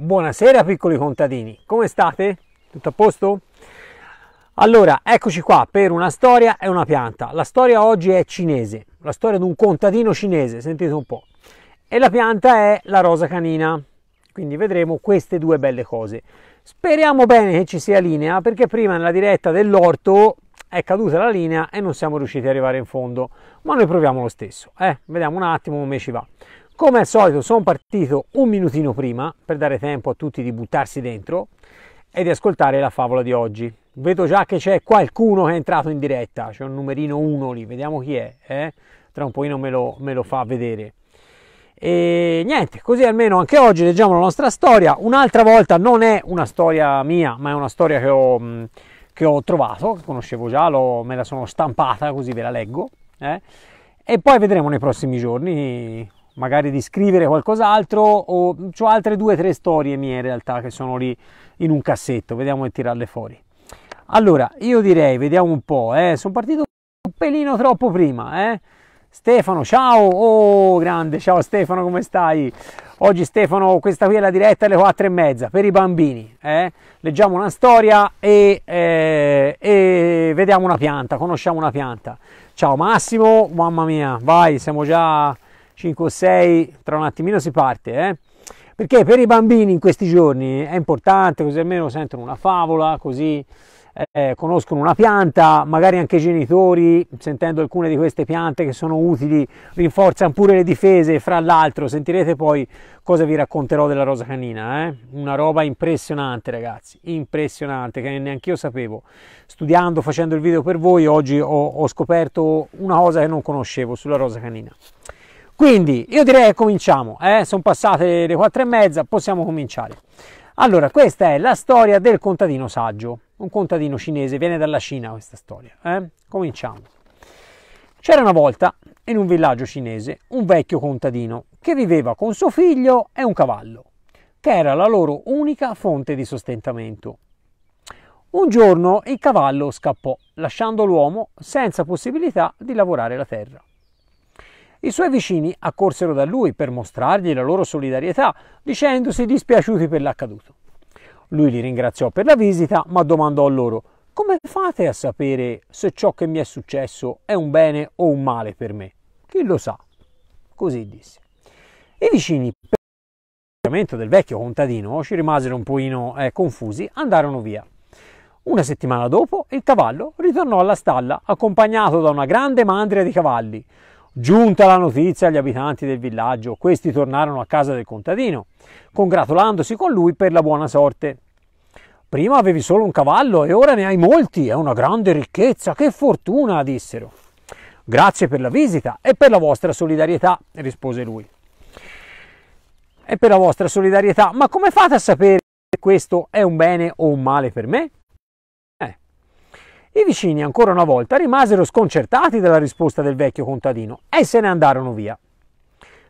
Buonasera piccoli contadini, come state? Tutto a posto? Allora, eccoci qua per una storia e una pianta. La storia oggi è cinese, la storia di un contadino cinese, sentite un po'. E la pianta è la rosa canina. Quindi vedremo queste due belle cose. Speriamo bene che ci sia linea, perché prima nella diretta dell'orto è caduta la linea e non siamo riusciti ad arrivare in fondo. Ma noi proviamo lo stesso, eh? Vediamo un attimo come ci va. Come al solito sono partito un minutino prima per dare tempo a tutti di buttarsi dentro e di ascoltare la favola di oggi. Vedo già che c'è qualcuno che è entrato in diretta, c'è un numerino 1 lì, vediamo chi è, eh? tra un pochino me lo, me lo fa vedere. E niente, così almeno anche oggi leggiamo la nostra storia. Un'altra volta non è una storia mia, ma è una storia che ho, che ho trovato, che conoscevo già, l'ho, me la sono stampata, così ve la leggo. Eh? E poi vedremo nei prossimi giorni magari di scrivere qualcos'altro o ho altre due o tre storie mie in realtà che sono lì in un cassetto, vediamo di tirarle fuori. Allora, io direi, vediamo un po', eh, sono partito un pelino troppo prima, eh. Stefano, ciao, oh grande, ciao Stefano, come stai? Oggi Stefano, questa qui è la diretta alle quattro e mezza per i bambini, eh? leggiamo una storia e, eh, e vediamo una pianta, conosciamo una pianta. Ciao Massimo, mamma mia, vai, siamo già 5 o 6, tra un attimino si parte, eh? perché per i bambini in questi giorni è importante, così almeno sentono una favola, così eh, conoscono una pianta, magari anche i genitori, sentendo alcune di queste piante che sono utili, rinforzano pure le difese, fra l'altro sentirete poi cosa vi racconterò della rosa canina, eh? una roba impressionante ragazzi, impressionante, che neanche io sapevo. Studiando, facendo il video per voi, oggi ho, ho scoperto una cosa che non conoscevo sulla rosa canina. Quindi io direi che cominciamo, eh? sono passate le quattro e mezza, possiamo cominciare. Allora, questa è la storia del contadino saggio, un contadino cinese, viene dalla Cina questa storia. Eh? Cominciamo. C'era una volta, in un villaggio cinese, un vecchio contadino che viveva con suo figlio e un cavallo, che era la loro unica fonte di sostentamento. Un giorno il cavallo scappò, lasciando l'uomo senza possibilità di lavorare la terra. I suoi vicini accorsero da lui per mostrargli la loro solidarietà, dicendosi dispiaciuti per l'accaduto. Lui li ringraziò per la visita, ma domandò loro come fate a sapere se ciò che mi è successo è un bene o un male per me? Chi lo sa? Così disse. I vicini, per l'atteggiamento del vecchio contadino, ci rimasero un pochino eh, confusi, andarono via. Una settimana dopo il cavallo ritornò alla stalla accompagnato da una grande mandria di cavalli. Giunta la notizia agli abitanti del villaggio, questi tornarono a casa del contadino, congratulandosi con lui per la buona sorte. Prima avevi solo un cavallo e ora ne hai molti, è una grande ricchezza, che fortuna, dissero. Grazie per la visita e per la vostra solidarietà, rispose lui. E per la vostra solidarietà, ma come fate a sapere se questo è un bene o un male per me? I vicini, ancora una volta, rimasero sconcertati dalla risposta del vecchio contadino e se ne andarono via.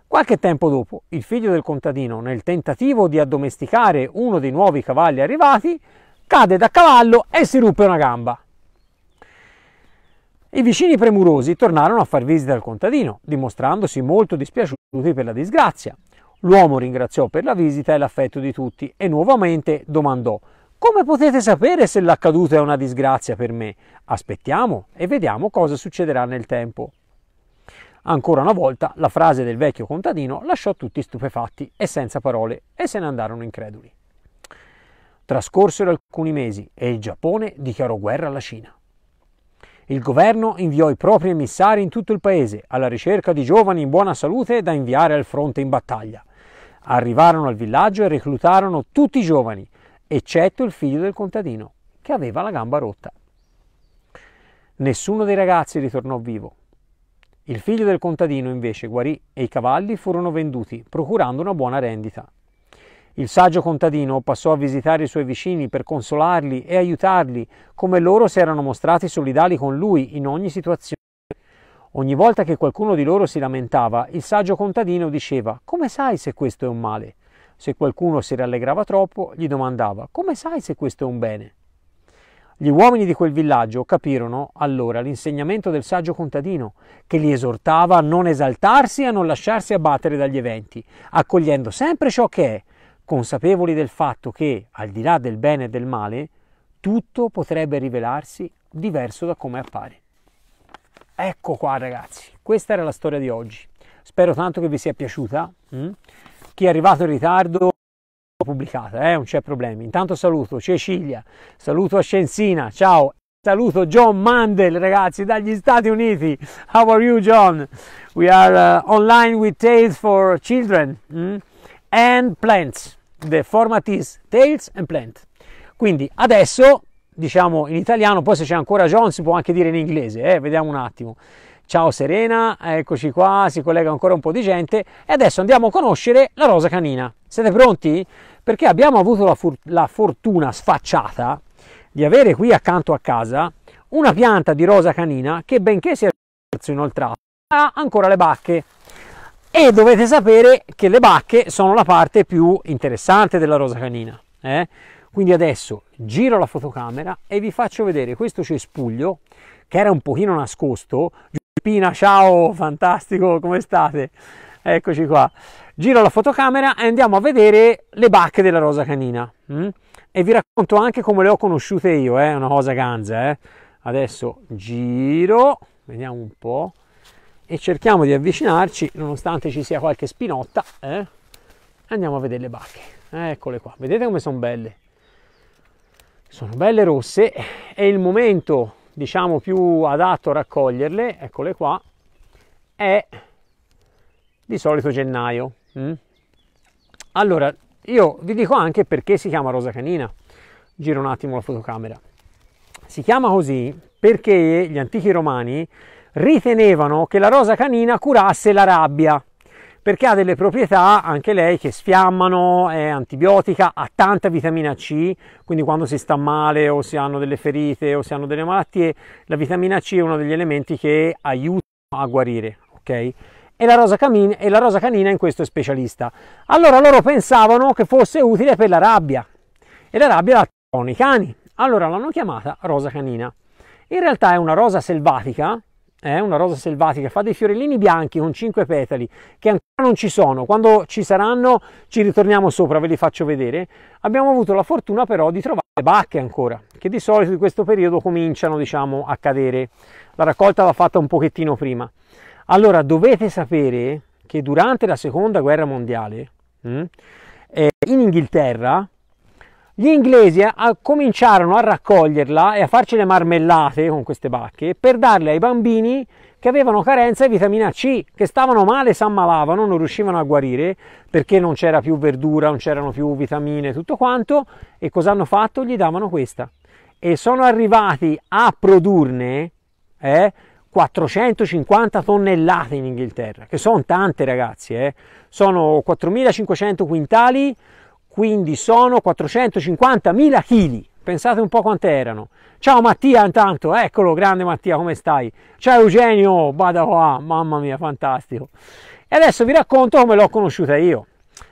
Qualche tempo dopo, il figlio del contadino, nel tentativo di addomesticare uno dei nuovi cavalli arrivati, cade da cavallo e si ruppe una gamba. I vicini premurosi tornarono a far visita al contadino, dimostrandosi molto dispiaciuti per la disgrazia. L'uomo ringraziò per la visita e l'affetto di tutti e nuovamente domandò come potete sapere se l'accaduto è una disgrazia per me? Aspettiamo e vediamo cosa succederà nel tempo. Ancora una volta la frase del vecchio contadino lasciò tutti stupefatti e senza parole e se ne andarono increduli. Trascorsero alcuni mesi e il Giappone dichiarò guerra alla Cina. Il governo inviò i propri emissari in tutto il paese alla ricerca di giovani in buona salute da inviare al fronte in battaglia. Arrivarono al villaggio e reclutarono tutti i giovani, eccetto il figlio del contadino, che aveva la gamba rotta. Nessuno dei ragazzi ritornò vivo. Il figlio del contadino invece guarì e i cavalli furono venduti, procurando una buona rendita. Il saggio contadino passò a visitare i suoi vicini per consolarli e aiutarli, come loro si erano mostrati solidali con lui in ogni situazione. Ogni volta che qualcuno di loro si lamentava, il saggio contadino diceva Come sai se questo è un male? Se qualcuno si rallegrava troppo, gli domandava come sai se questo è un bene? Gli uomini di quel villaggio capirono allora l'insegnamento del saggio contadino, che li esortava a non esaltarsi e a non lasciarsi abbattere dagli eventi, accogliendo sempre ciò che è, consapevoli del fatto che, al di là del bene e del male, tutto potrebbe rivelarsi diverso da come appare. Ecco qua ragazzi, questa era la storia di oggi. Spero tanto che vi sia piaciuta. Mm? chi è arrivato in ritardo pubblicata, eh? non c'è problema. Intanto saluto Cecilia, saluto Ascensina, ciao, saluto John Mandel ragazzi dagli Stati Uniti. How are you John? We are uh, online with Tales for Children mm? and Plants. The format is Tales and Plant. Quindi adesso diciamo in italiano, poi se c'è ancora John si può anche dire in inglese, eh? vediamo un attimo. Ciao Serena, eccoci qua, si collega ancora un po' di gente e adesso andiamo a conoscere la rosa canina. Siete pronti? Perché abbiamo avuto la, for- la fortuna sfacciata di avere qui accanto a casa una pianta di rosa canina che benché sia inoltrata ha ancora le bacche e dovete sapere che le bacche sono la parte più interessante della rosa canina. Eh? Quindi adesso giro la fotocamera e vi faccio vedere questo cespuglio che era un pochino nascosto Pina, ciao, fantastico, come state? Eccoci qua. Giro la fotocamera e andiamo a vedere le bacche della rosa canina. Mm? E vi racconto anche come le ho conosciute io, eh, è eh? una cosa ganza. Eh? Adesso giro, vediamo un po', e cerchiamo di avvicinarci, nonostante ci sia qualche spinotta, eh? andiamo a vedere le bacche. Eccole qua, vedete come sono belle. Sono belle rosse, è il momento diciamo più adatto a raccoglierle, eccole qua, è di solito gennaio. Mm? Allora, io vi dico anche perché si chiama rosa canina. Giro un attimo la fotocamera. Si chiama così perché gli antichi romani ritenevano che la rosa canina curasse la rabbia perché ha delle proprietà anche lei che sfiammano, è antibiotica, ha tanta vitamina C, quindi quando si sta male o si hanno delle ferite o si hanno delle malattie, la vitamina C è uno degli elementi che aiuta a guarire, ok? E la, rosa camina, e la rosa canina in questo è specialista. Allora loro pensavano che fosse utile per la rabbia e la rabbia la attaccano i cani. Allora l'hanno chiamata rosa canina. In realtà è una rosa selvatica eh, una rosa selvatica, fa dei fiorellini bianchi con 5 petali che ancora non ci sono, quando ci saranno ci ritorniamo sopra, ve li faccio vedere. Abbiamo avuto la fortuna però di trovare le bacche ancora, che di solito in questo periodo cominciano diciamo a cadere. La raccolta va fatta un pochettino prima. Allora dovete sapere che durante la seconda guerra mondiale mh, mm, eh, in Inghilterra gli inglesi a, cominciarono a raccoglierla e a farci le marmellate con queste bacche per darle ai bambini che avevano carenza di vitamina C, che stavano male, si ammalavano, non riuscivano a guarire perché non c'era più verdura, non c'erano più vitamine, tutto quanto. E cosa hanno fatto? Gli davano questa. E sono arrivati a produrne eh, 450 tonnellate in Inghilterra, che sono tante ragazzi, eh. sono 4500 quintali quindi sono 450.000 kg. Pensate un po' quante erano. Ciao Mattia, intanto, eccolo, grande Mattia, come stai? Ciao Eugenio, vada qua, mamma mia, fantastico. E adesso vi racconto come l'ho conosciuta io.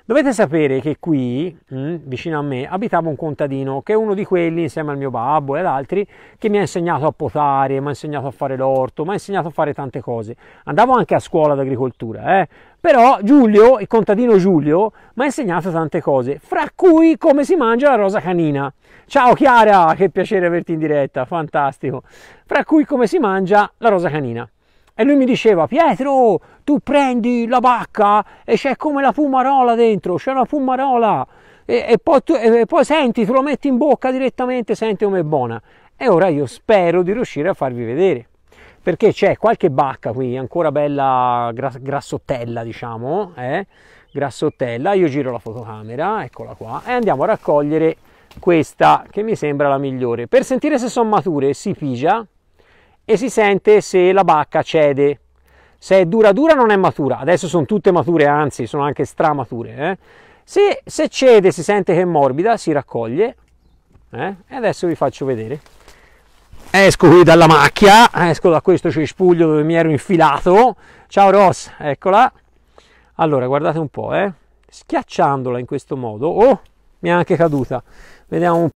Dovete sapere che qui, mm, vicino a me, abitava un contadino che è uno di quelli, insieme al mio babbo e ad altri, che mi ha insegnato a potare, mi ha insegnato a fare l'orto, mi ha insegnato a fare tante cose. Andavo anche a scuola d'agricoltura, eh? però Giulio, il contadino Giulio, mi ha insegnato tante cose, fra cui come si mangia la rosa canina. Ciao Chiara, che piacere averti in diretta, fantastico. Fra cui come si mangia la rosa canina. E lui mi diceva, Pietro, tu prendi la bacca e c'è come la fumarola dentro, c'è una fumarola E, e, poi tu, e, poi senti, tu lo metti in bocca direttamente, senti come è buona. E ora io spero di riuscire a farvi vedere. Perché c'è qualche bacca qui, ancora bella grassottella, diciamo, eh? grassottella. Io giro la fotocamera, eccola qua, e andiamo a raccogliere questa che mi sembra la migliore. Per sentire se sono mature si pigia, e si sente se la bacca cede. Se è dura dura non è matura, adesso sono tutte mature, anzi sono anche stramature. Eh? Se, se, cede, si sente che è morbida, si raccoglie. Eh? E adesso vi faccio vedere. Esco qui dalla macchia, esco da questo cespuglio dove mi ero infilato. Ciao Ross, eccola. Allora, guardate un po', eh? schiacciandola in questo modo, oh, mi è anche caduta. Vediamo un po'.